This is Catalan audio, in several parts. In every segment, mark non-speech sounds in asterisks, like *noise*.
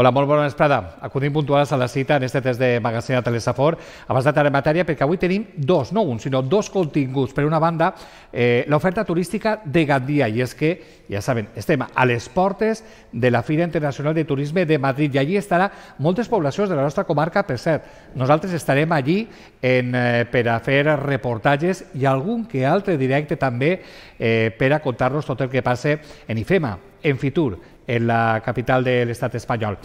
Hola, molt bona vesprada. Acudim puntuals a la cita en este test de magasin de Telesafor. Abans d'entrar en matèria, perquè avui tenim dos, no un, sinó dos continguts. Per una banda, eh, l'oferta turística de Gandia, i és que, ja saben, estem a les portes de la Fira Internacional de Turisme de Madrid, i allí estarà moltes poblacions de la nostra comarca, per cert. Nosaltres estarem allí en, eh, per a fer reportatges i algun que altre directe també eh, per a contar-nos tot el que passa en IFEMA, en Fitur, en la capital de l'estat espanyol.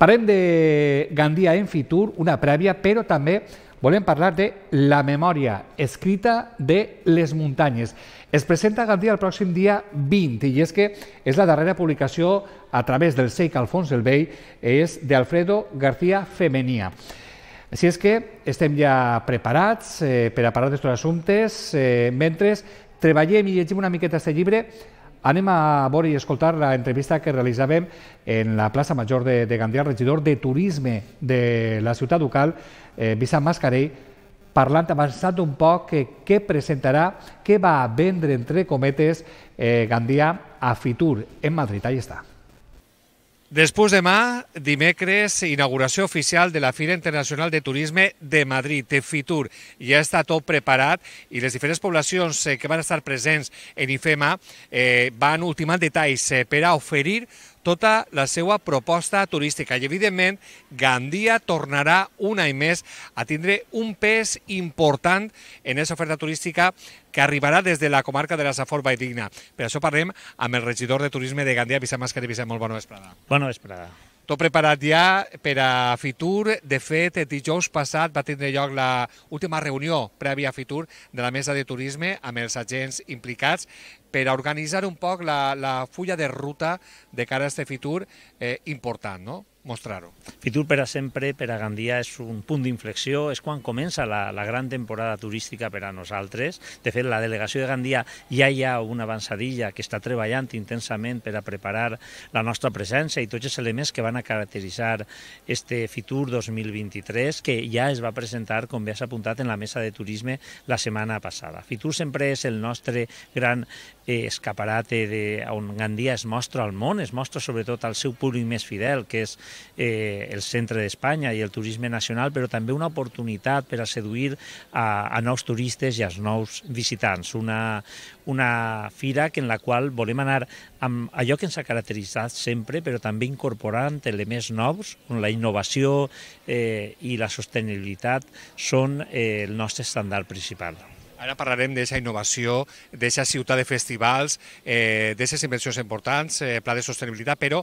Parlem de Gandia en Fitur, una prèvia, però també volem parlar de la memòria escrita de les muntanyes. Es presenta a Gandia el pròxim dia 20 i és que és la darrera publicació a través del SEIC Alfons el Vell, és d'Alfredo García Femenia. Així és que estem ja preparats eh, per a parlar d'aquests assumptes, eh, mentre treballem i llegim una miqueta aquest llibre Anem a veure i escoltar la entrevista que realitzàvem en la plaça Major de, de Gandia, regidor de Turisme de la ciutat local, eh, Vicent Mascarell, parlant, avançant un poc què presentarà, què va vendre, entre cometes, eh, Gandia a Fitur, en Madrid. Ahí està. Després demà, dimecres, inauguració oficial de la Fira Internacional de Turisme de Madrid, de Fitur. Ja està tot preparat i les diferents poblacions eh, que van estar presents en IFEMA eh, van ultimant detalls eh, per a oferir tota la seva proposta turística. I, evidentment, Gandia tornarà un any més a tindre un pes important en aquesta oferta turística que arribarà des de la comarca de la Safor Baidigna. Per això parlem amb el regidor de Turisme de Gandia, Vicent Mascari. Vicent, molt bona vesprada. Bona vesprada. Tot preparat ja per a Fitur. De fet, dijous passat va tindre lloc la última reunió prèvia a Fitur de la Mesa de Turisme amb els agents implicats per a organitzar un poc la, la fulla de ruta de cara a este Fitur eh, important, no? mostrar-ho. Fitur per a sempre, per a Gandia, és un punt d'inflexió, és quan comença la, la gran temporada turística per a nosaltres. De fet, la delegació de Gandia ja hi ha una avançadilla que està treballant intensament per a preparar la nostra presència i tots els elements que van a caracteritzar este Fitur 2023, que ja es va presentar, com bé has apuntat, en la mesa de turisme la setmana passada. Fitur sempre és el nostre gran eh, escaparate de, on Gandia es mostra al món, es mostra sobretot al seu públic més fidel, que és eh, el centre d'Espanya i el turisme nacional, però també una oportunitat per a seduir a, a nous turistes i als nous visitants. Una, una fira que en la qual volem anar amb allò que ens ha caracteritzat sempre, però també incorporant elements nous, on la innovació eh, i la sostenibilitat són eh, el nostre estàndard principal. Ara parlarem d'aquesta innovació, d'aquesta ciutat de festivals, eh, d'aquestes inversions importants, eh, pla de sostenibilitat, però,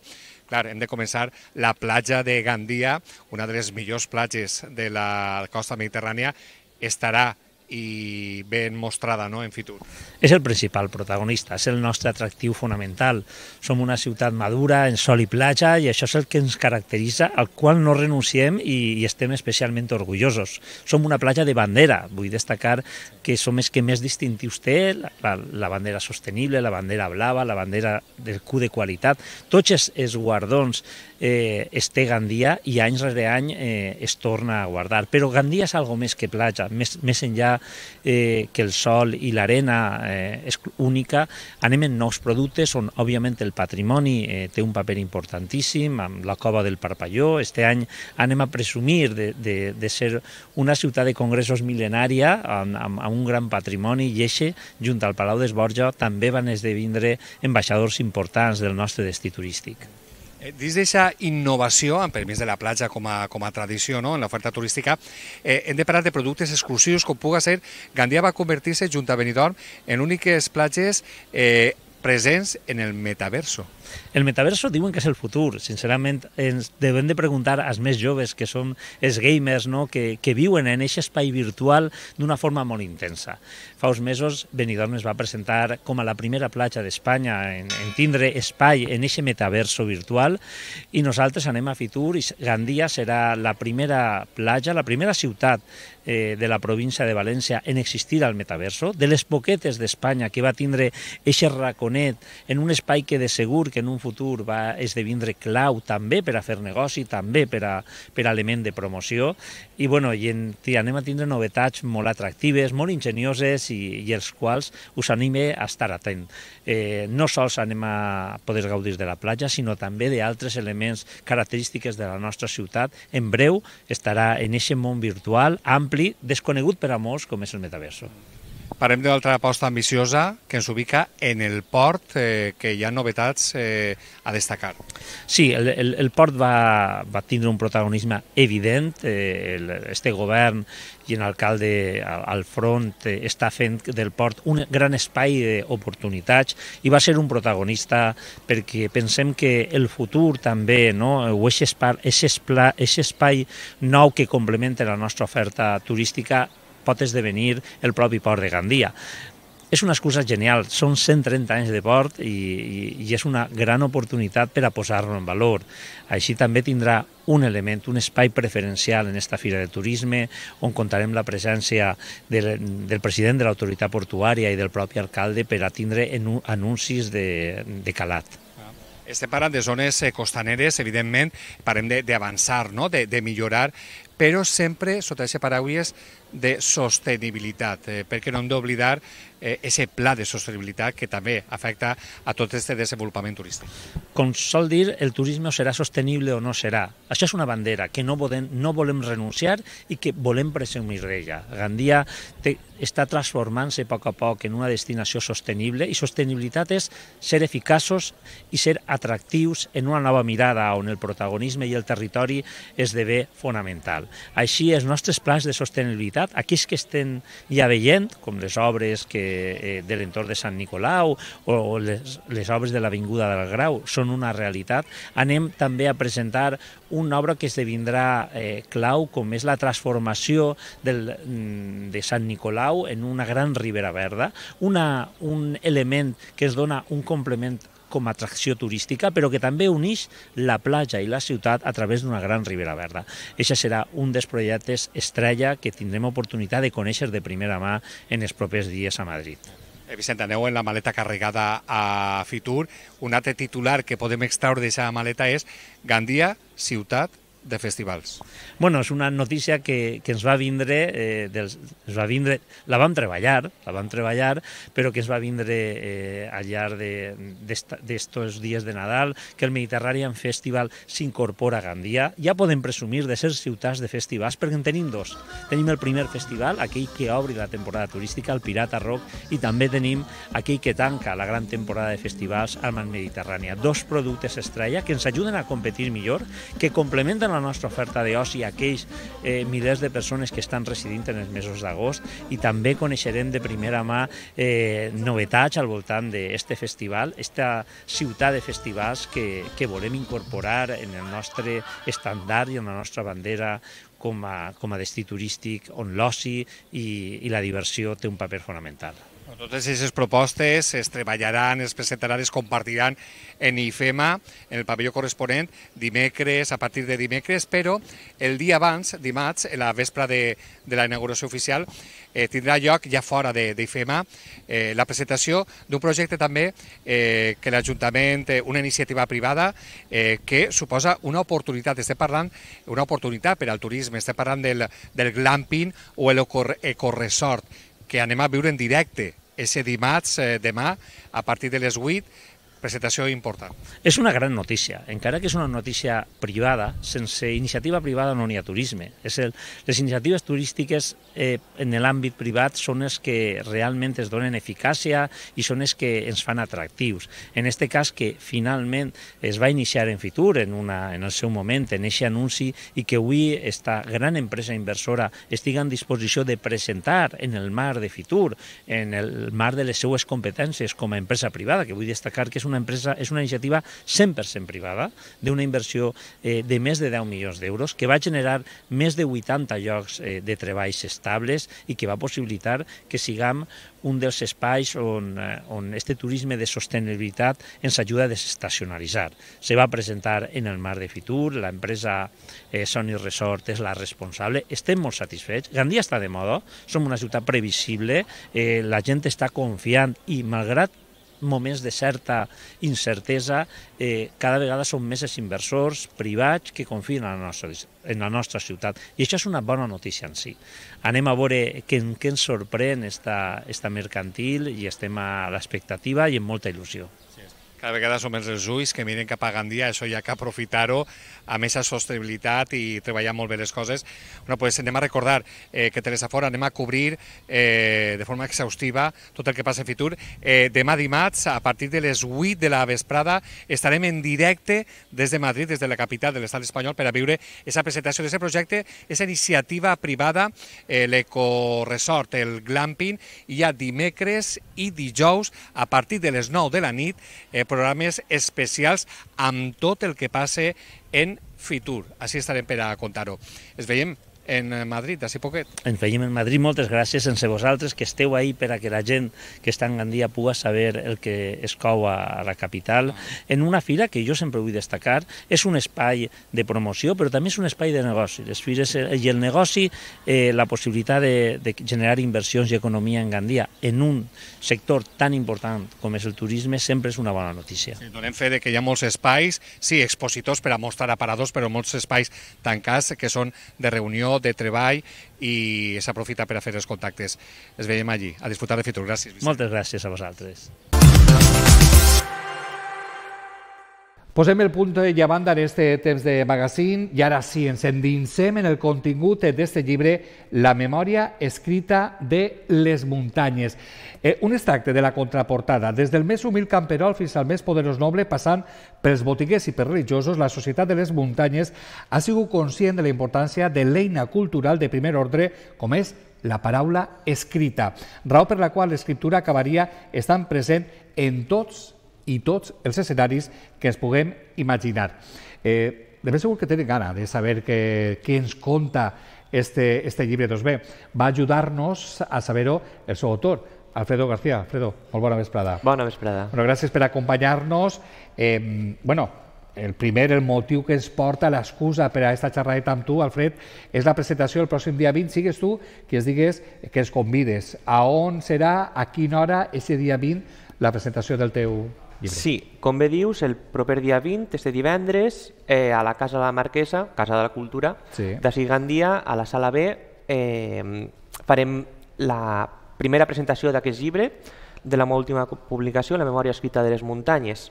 clar, hem de començar la platja de Gandia, una de les millors platges de la costa mediterrània, estarà i ben mostrada no, en Fitur. És el principal protagonista, és el nostre atractiu fonamental. Som una ciutat madura, en sol i platja, i això és el que ens caracteritza, al qual no renunciem i, i estem especialment orgullosos. Som una platja de bandera, vull destacar que som els que més distintius té, la, la bandera sostenible, la bandera blava, la bandera del Q de qualitat, tots els, els guardons eh, es té Gandia i any rere any eh, es torna a guardar. Però Gandia és algo més que platja, més, més enllà eh, que el sol i l'arena eh, és única, anem en nous productes on, òbviament, el patrimoni eh, té un paper importantíssim, amb la cova del Parpalló, este any anem a presumir de, de, de ser una ciutat de congressos mil·lenària amb, amb, amb un gran patrimoni i eixe, junt al Palau d'Esborja, també van esdevindre ambaixadors importants del nostre destí turístic. Eh, dins d'aquesta innovació, en permís de la platja com a, com a tradició no? en l'oferta turística, eh, hem de parlar de productes exclusius com puga ser. Gandia va convertir-se, junt a Benidorm, en úniques platges eh, presents en el metaverso. El metaverso diuen que és el futur. Sincerament, ens devem de preguntar als més joves que són els gamers, no? que, que viuen en aquest espai virtual d'una forma molt intensa. Fa uns mesos, Benidorm es va presentar com a la primera platja d'Espanya en, en tindre espai en aquest metaverso virtual i nosaltres anem a Fitur i Gandia serà la primera platja, la primera ciutat eh, de la província de València en existir al metaverso, de les poquetes d'Espanya que va tindre aquest raconet en un espai que de segur que en un futur va esdevindre clau també per a fer negoci, també per a, per a element de promoció, i, bueno, i en, anem a tindre novetats molt atractives, molt ingenioses i, i els quals us anime a estar atent eh, no sols anem a poder gaudir de la platja, sinó també d'altres elements característiques de la nostra ciutat. En breu estarà en aquest món virtual ampli, desconegut per a molts, com és el metaverso. Parlem de l'altra aposta ambiciosa que ens ubica en el port, eh, que hi ha novetats eh, a destacar. Sí, el, el, el port va, va tindre un protagonisme evident. Eh, el, este govern i en alcalde al, al front eh, està fent del port un gran espai d'oportunitats i va ser un protagonista perquè pensem que el futur també, no? o aquest espai nou que complementa la nostra oferta turística pot esdevenir el propi port de Gandia és una excusa genial, són 130 anys de port i, i, i és una gran oportunitat per a posar-lo en valor. Així també tindrà un element, un espai preferencial en esta fira de turisme, on contarem la presència del, del president de l'autoritat portuària i del propi alcalde per a tindre en un, anuncis de, de calat. Estem parlant de zones eh, costaneres, evidentment, parlem d'avançar, no? de, de millorar, però sempre sota aquestes paraules, de sostenibilitat, eh, perquè no hem d'oblidar eh, ese pla de sostenibilitat que també afecta a tot aquest desenvolupament turístic. Com sol dir, el turisme serà sostenible o no serà. Això és una bandera que no volem, no volem renunciar i que volem presumir d'ella. Gandia té, està transformant-se a poc a poc en una destinació sostenible i sostenibilitat és ser eficaços i ser atractius en una nova mirada on el protagonisme i el territori esdevé fonamental. Així, els nostres plans de sostenibilitat aquí aquells que estem ja veient, com les obres que, eh, de l'entorn de Sant Nicolau o, o les, les obres de l'Avinguda del Grau, són una realitat, anem també a presentar una obra que esdevindrà eh, clau, com és la transformació del, mm, de Sant Nicolau en una gran ribera verda, una, un element que es dona un complement com a atracció turística, però que també uneix la platja i la ciutat a través d'una gran ribera verda. Això serà un dels projectes estrella que tindrem oportunitat de conèixer de primera mà en els propers dies a Madrid. Eh, Vicent, aneu en la maleta carregada a Fitur. Un altre titular que podem extraure d'aquesta maleta és Gandia, ciutat de festivals. Bueno, és una notícia que, que ens va vindre, eh, dels, ens va vindre, la vam treballar, la vam treballar, però que ens va vindre eh, al llarg d'estos de, de dies de Nadal, que el Mediterranean Festival s'incorpora a Gandia. Ja podem presumir de ser ciutats de festivals, perquè en tenim dos. Tenim el primer festival, aquell que obri la temporada turística, el Pirata Rock, i també tenim aquell que tanca la gran temporada de festivals al Mediterrània. Dos productes estrella que ens ajuden a competir millor, que complementen la nostra oferta d'oci aquells eh, milers de persones que estan residint en els mesos d'agost i també coneixerem de primera mà eh, novetats al voltant d'aquest festival, esta ciutat de festivals que, que volem incorporar en el nostre estandard i en la nostra bandera com a, com a destí turístic on l'oci i, i la diversió té un paper fonamental. Totes aquestes propostes es treballaran, es presentaran, es compartiran en IFEMA, en el pavelló corresponent, dimecres, a partir de dimecres, però el dia abans, dimarts, la vespre de, de la inauguració oficial, eh, tindrà lloc ja fora d'IFEMA eh, la presentació d'un projecte també eh, que l'Ajuntament, eh, una iniciativa privada, eh, que suposa una oportunitat, estem parlant, una oportunitat per al turisme, estem parlant del, del glamping o l'ecoresort, que anem a viure en directe ese dimarts, eh, demà, a partir de les 8, presentació important. És una gran notícia, encara que és una notícia privada, sense iniciativa privada no hi ha turisme. És el, les iniciatives turístiques eh, en l'àmbit privat són les que realment es donen eficàcia i són les que ens fan atractius. En aquest cas que finalment es va iniciar en Fitur en, una, en el seu moment, en aquest anunci, i que avui esta gran empresa inversora estiga en disposició de presentar en el mar de Fitur, en el mar de les seues competències com a empresa privada, que vull destacar que és una una empresa, és una iniciativa 100% privada d'una inversió eh, de més de 10 milions d'euros que va generar més de 80 llocs eh, de treballs estables i que va possibilitar que sigam un dels espais on, eh, on este turisme de sostenibilitat ens ajuda a desestacionalitzar. Se va presentar en el mar de Fitur, l'empresa eh, Sony Resort és la responsable, estem molt satisfets, Gandia està de moda, som una ciutat previsible, eh, la gent està confiant i malgrat moments de certa incertesa, eh, cada vegada són més els inversors privats que confien en la, nostra, en la nostra ciutat. I això és una bona notícia en si. Anem a veure què, què ens sorprèn esta, esta mercantil i estem a l'expectativa i amb molta il·lusió. Cada vegada som els els ulls que miren cap a Gandia, això hi ha que aprofitar-ho amb aquesta sostenibilitat i treballar molt bé les coses. Bueno, pues anem a recordar eh, que Teresa Fora anem a cobrir eh, de forma exhaustiva tot el que passa a Fitur. Eh, demà dimarts, a partir de les 8 de la vesprada, estarem en directe des de Madrid, des de la capital de l'estat espanyol, per a viure aquesta presentació d'aquest projecte, aquesta iniciativa privada, eh, l'ecoresort, el glamping, i ja dimecres i dijous, a partir de les 9 de la nit, eh, programes especials amb tot el que passe en Fitur. Així estarem per a contar-ho. Ens veiem en eh, Madrid, d'ací poquet. Ens veiem en Madrid, moltes gràcies, sense vosaltres, que esteu ahí per a que la gent que està en Gandia pugui saber el que es cou a la capital, en una fira que jo sempre vull destacar, és un espai de promoció, però també és un espai de negoci. Les fires eh, i el negoci, eh, la possibilitat de, de generar inversions i economia en Gandia en un sector tan important com és el turisme, sempre és una bona notícia. Sí, donem fe de que hi ha molts espais, sí, expositors per a mostrar aparadors, però molts espais tancats que són de reunió de treball i s'aprofita per a fer els contactes. Es veiem allí. A disfrutar de Fitur. Gràcies. Vicent. Moltes gràcies a vosaltres. Posem el punt de llevant en este temps de magazín i ara sí, ens endinsem en el contingut d'aquest llibre La memòria escrita de les muntanyes. Eh, un extracte de la contraportada. Des del més humil camperol fins al més poderós noble, passant pels botiguers i per religiosos, la societat de les muntanyes ha sigut conscient de la importància de l'eina cultural de primer ordre com és la paraula escrita, raó per la qual l'escriptura acabaria estant present en tots i tots els escenaris que ens puguem imaginar. Eh, de ben segur que tenen gana de saber que, què ens conta este, este llibre. Doncs bé, va ajudar-nos a saber-ho el seu autor, Alfredo García. Alfredo, molt bona vesprada. Bona vesprada. Bueno, gràcies per acompanyar-nos. Eh, bueno, el primer, el motiu que ens porta, l'excusa per a aquesta xerrada amb tu, Alfred, és la presentació el pròxim dia 20. Sigues tu qui es digues que ens convides. A on serà, a quina hora, ese dia 20, la presentació del teu llibre. Sí, com bé dius, el proper dia 20, este divendres, eh, a la Casa de la Marquesa, Casa de la Cultura, sí. de Sigandia, a la Sala B, eh, farem la primera presentació d'aquest llibre, de la meva última publicació, La memòria escrita de les muntanyes.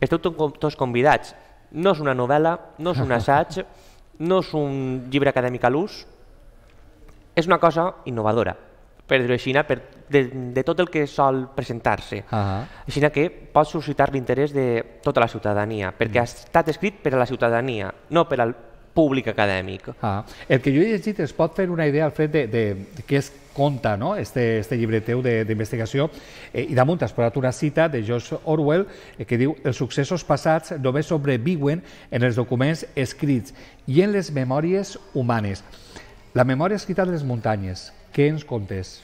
Esteu tots convidats. No és una novel·la, no és un *laughs* assaig, no és un llibre acadèmic a l'ús, és una cosa innovadora, per dir-ho així, per de, de tot el que sol presentar-se. Uh -huh. Així que pot suscitar l'interès de tota la ciutadania, perquè mm. ha estat escrit per a la ciutadania, no per al públic acadèmic. -huh. el que jo he llegit es pot fer una idea, fet de, de, de què es conta no? este, este llibre teu d'investigació eh, i damunt has posat una cita de George Orwell eh, que diu els successos passats només sobreviuen en els documents escrits i en les memòries humanes. La memòria escrita de les muntanyes, què ens contes?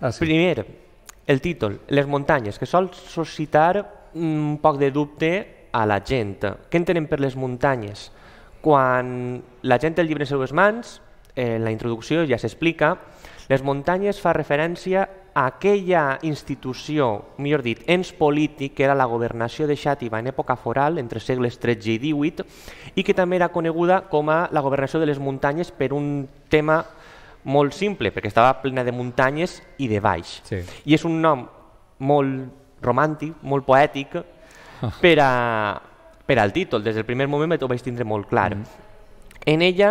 Ah, sí. Primer, el títol, Les muntanyes, que sol suscitar mm, un poc de dubte a la gent. Què entenem per les muntanyes? Quan la gent té el llibre en les mans, en eh, la introducció ja s'explica, les muntanyes fa referència a aquella institució, millor dit, ens polític, que era la governació de Xàtiva en època foral, entre segles XIII i XVIII, i que també era coneguda com a la governació de les muntanyes per un tema molt simple, perquè estava plena de muntanyes i de baix. Sí. I és un nom molt romàntic, molt poètic, *laughs* per, a, per al títol. Des del primer moment ho vaig tindre molt clar. Mm. En ella,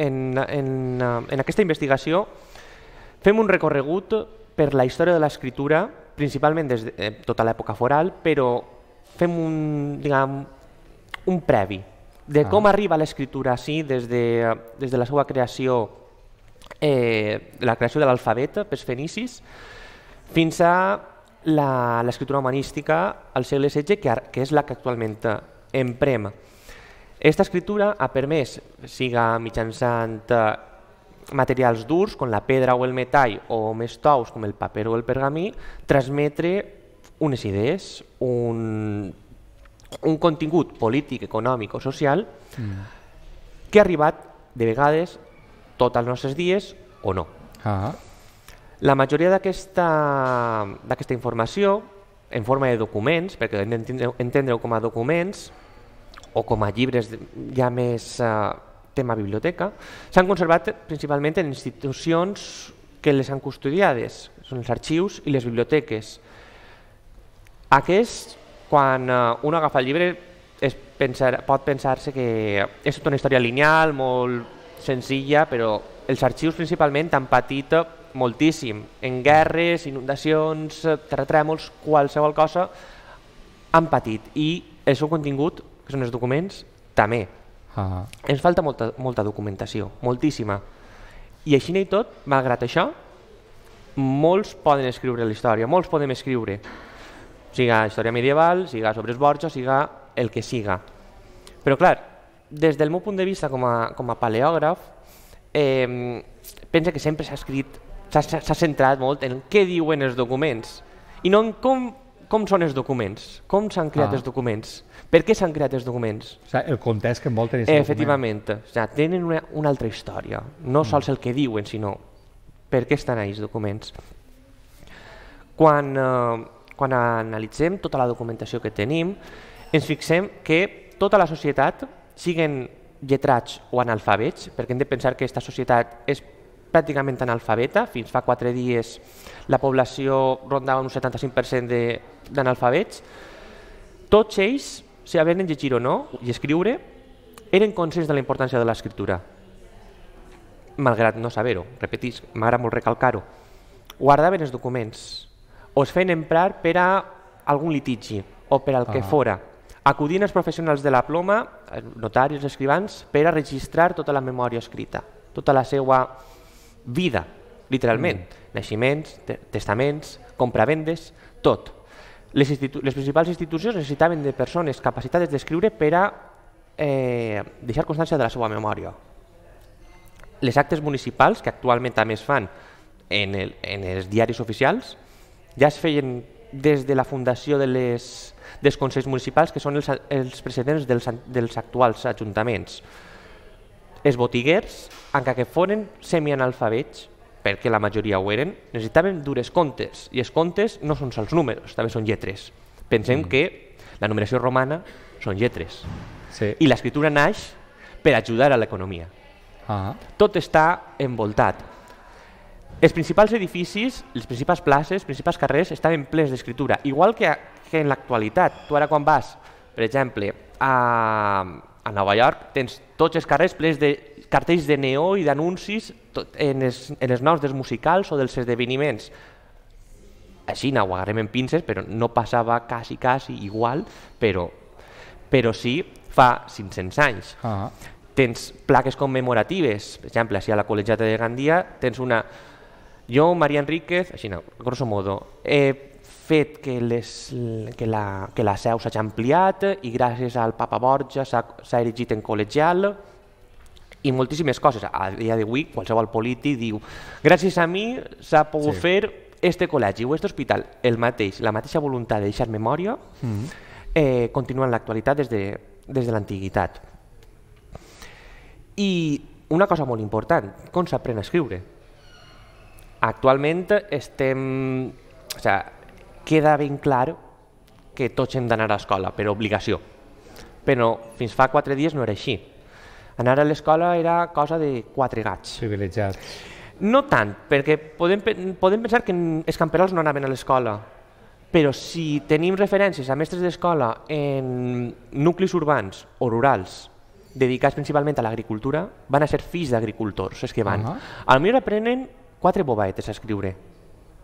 en, en, en aquesta investigació, fem un recorregut per la història de l'escriptura, principalment des de eh, tota l'època foral, però fem un, diguem, un previ de ah. com ah. arriba l'escriptura sí, des de, des de la seva creació eh, la creació de l'alfabet pels fenicis, fins a l'escriptura humanística al segle XVI, que, que és la que actualment emprem. Aquesta escritura ha permès, siga mitjançant eh, materials durs com la pedra o el metall o més tous com el paper o el pergamí, transmetre unes idees, un, un contingut polític, econòmic o social mm. que ha arribat de vegades tots els nostres dies o no. -huh. La majoria d'aquesta informació, en forma de documents, perquè hem d'entendre-ho com a documents, o com a llibres ja més uh, tema biblioteca, s'han conservat principalment en institucions que les han custodiades, són els arxius i les biblioteques. Aquest, quan uh, un agafa el llibre, es pensar, pot pensar-se que és tota una història lineal, molt senzilla, però els arxius principalment han patit moltíssim. En guerres, inundacions, terratrèmols, qualsevol cosa han patit. I el seu contingut, que són els documents, també. -huh. Ah. Ens falta molta, molta documentació, moltíssima. I així i tot, malgrat això, molts poden escriure la història, molts podem escriure, siga història medieval, siga sobre els siga el que siga. Però clar, des del meu punt de vista com a, com a paleògraf, eh, pensa que sempre s'ha escrit, s'ha centrat molt en què diuen els documents i no en com, com són els documents, com s'han creat ah. els documents, per què s'han creat els documents. O sigui, el context que envolten els documents. Efectivament, o sigui, tenen una, una altra història, no mm. sols el que diuen, sinó per què estan ahí els documents. Quan, eh, quan analitzem tota la documentació que tenim, ens fixem que tota la societat siguen lletrats o analfabets, perquè hem de pensar que aquesta societat és pràcticament analfabeta, fins fa quatre dies la població rondava un 75% d'analfabets, tots ells, si havien llegir o no i escriure, eren conscients de la importància de l'escriptura, malgrat no saber-ho, repetís, m'agrada molt recalcar-ho. Guardaven els documents, o es feien emprar per a algun litigi, o per al que ah. fora, acudint als professionals de la ploma, eh, notaris, escrivans, per a registrar tota la memòria escrita, tota la seva vida, literalment. Mm. Naixements, te testaments, compravendes, tot. Les, les principals institucions necessitaven de persones capacitades d'escriure per a eh, deixar constància de la seva memòria. Les actes municipals, que actualment també es fan en, el, en els diaris oficials, ja es feien des de la fundació de les, dels Consells Municipals, que són els, els precedents dels, dels actuals ajuntaments. Els botiguers, encara que foren semianalfabets, perquè la majoria ho eren, necessitaven dures comptes, i els comptes no són sols números, també són lletres. Pensem mm. que la numeració romana són lletres, sí. i l'escriptura naix per ajudar a l'economia. Ah. Tot està envoltat els principals edificis, les principals places, els principals carrers estaven plens d'escriptura, igual que, que en l'actualitat. Tu ara quan vas, per exemple, a, a Nova York, tens tots els carrers plens de cartells de neó i d'anuncis en, els, en els noms dels musicals o dels esdeveniments. Així ho agarrem en pinces, però no passava quasi, quasi igual, però, però sí fa 500 anys. -huh. Ah. Tens plaques commemoratives, per exemple, així a la col·legiata de Gandia tens una jo, Maria Enríquez, així no, grosso modo, he fet que, les, que, la, que la seu s'ha ampliat i gràcies al Papa Borja s'ha erigit en col·legial i moltíssimes coses. A dia d'avui qualsevol polític diu gràcies a mi s'ha pogut sí. fer este col·legi o este hospital. El mateix, la mateixa voluntat de deixar memòria mm -hmm. eh, continua en l'actualitat des de, des de l'antiguitat. I una cosa molt important, com s'aprèn a escriure? Actualment estem... O sigui, queda ben clar que tots hem d'anar a escola per obligació, però fins fa quatre dies no era així. Anar a l'escola era cosa de quatre gats. Privilegiats. No tant, perquè podem, podem pensar que els camperols no anaven a l'escola, però si tenim referències a mestres d'escola en nuclis urbans o rurals dedicats principalment a l'agricultura, van a ser fills d'agricultors, és que van. Uh -huh. Al aprenen quatre bobaetes a escriure,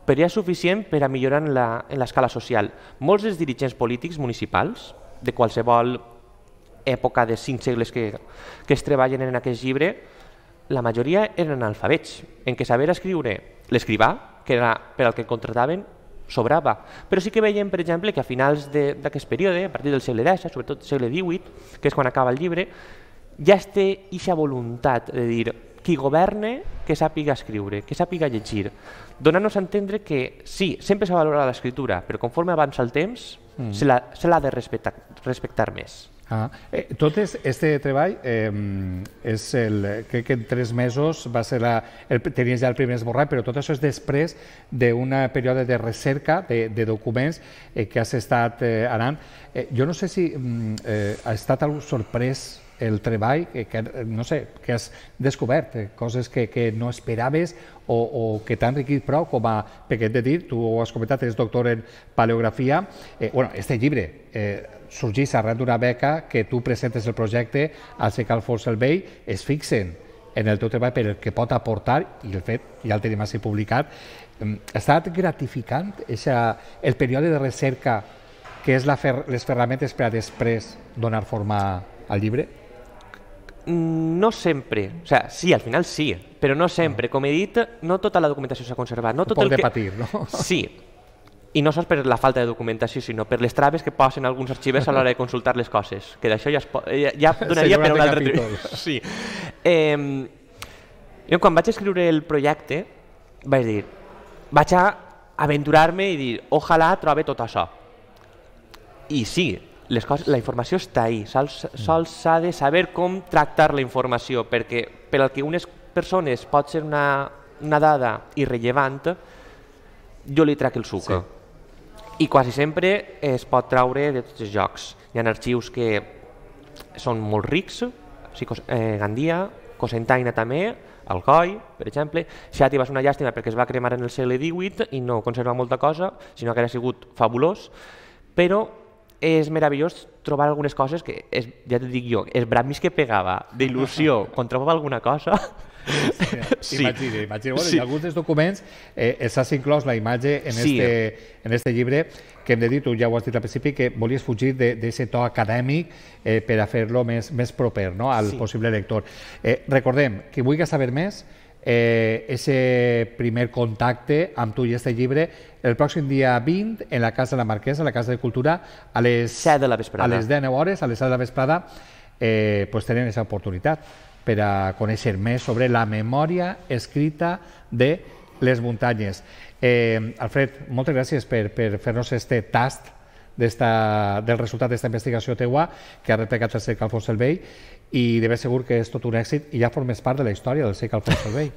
però ja és suficient per a millorar en l'escala social. Molts dels dirigents polítics municipals, de qualsevol època de cinc segles que, que es treballen en aquest llibre, la majoria eren analfabets, en què saber escriure l'escrivà, que era per al que contrataven, sobrava. Però sí que veiem, per exemple, que a finals d'aquest període, a partir del segle X, sobretot segle XVIII, que és quan acaba el llibre, ja es té aquesta voluntat de dir qui governe que sàpiga escriure, que sàpiga llegir, donant-nos a entendre que sí, sempre s'ha valorat l'escriptura, però conforme avança el temps mm. se l'ha de respectar, respectar més. Ah. Eh, tot és, este treball eh, és el, crec que en tres mesos va ser la, el, tenies ja el primer esborrat, però tot això és després d'un període de recerca de, de documents eh, que has estat eh, anant. Eh, jo no sé si mm, eh, ha estat algú sorprès el treball que, no sé, que has descobert, eh, coses que, que no esperaves o, o que t'han enriquit prou com a, pequet de dir, tu ho has comentat, és doctor en paleografia, eh, bueno, este llibre eh, sorgís arran d'una beca que tu presentes el projecte al CEC Alfons el Vell, es fixen en el teu treball per el que pot aportar i el fet, ja el tenim així publicat, ha mm, estat gratificant eixa, el període de recerca que és la fer, les ferramentes per a després donar forma al llibre? Mm, no sempre, o sigui, sí, al final sí, però no sempre. Ah. Com he dit, no tota la documentació s'ha conservat. No tot el que... patir, no? *laughs* Sí, i no sols per la falta de documentació, sinó per les traves que posen alguns arxivers a l'hora de consultar les coses, que d'això ja, po... ja, ja *laughs* donaria per un altre... Capítol. *laughs* Sí. Eh, jo quan vaig escriure el projecte vaig dir, vaig a aventurar-me i dir, ojalà trobe tot això. I sí, les coses, la informació està ahí, sols s'ha de saber com tractar la informació, perquè per al que unes persones pot ser una, una dada irrellevant, jo li trec el suc. Sí. I quasi sempre es pot traure de tots els jocs. Hi ha arxius que són molt rics, o sigui, eh, Gandia, Cosentaina també, Alcoi, per exemple. Xati va ser una llàstima perquè es va cremar en el segle XVIII i no conserva molta cosa, sinó que hauria sigut fabulós, però és meravellós trobar algunes coses que, és, ja t'ho dic jo, és Bramis que pegava d'il·lusió *laughs* quan trobava alguna cosa... *laughs* Sí, sí. Imagina, imagina. Bueno, sí. en alguns dels documents eh, s'ha inclòs la imatge en, sí. este, en este llibre que hem de dir, tu ja ho has dit al principi, que volies fugir d'aquest to acadèmic eh, per a fer-lo més, més proper no? al sí. possible lector. Eh, recordem, qui vulgui saber més, eh, ese primer contacte amb tu i este llibre el pròxim dia 20 en la Casa de la Marquesa, a la Casa de Cultura, a les, 7 de la vesprada. a les 10 hores, a les 7 de la vesprada, eh, pues tenen aquesta oportunitat per a conèixer més sobre la memòria escrita de les muntanyes. Eh, Alfred, moltes gràcies per, per fer-nos este tast del resultat d'esta investigació teua que ha replicat el cercle Alfons el Vell i de ben segur que és tot un èxit i ja formes part de la història del SEC Alfons Servei,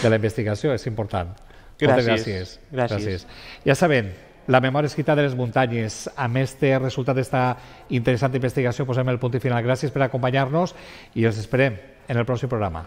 de la investigació, és important. Gràcies. Moltes gràcies. gràcies. gràcies. Ja sabem, la memòria escrita de les muntanyes. Amb este resultat d'esta interessant investigació posem el punt i final. Gràcies per acompanyar-nos i els esperem en el pròxim programa.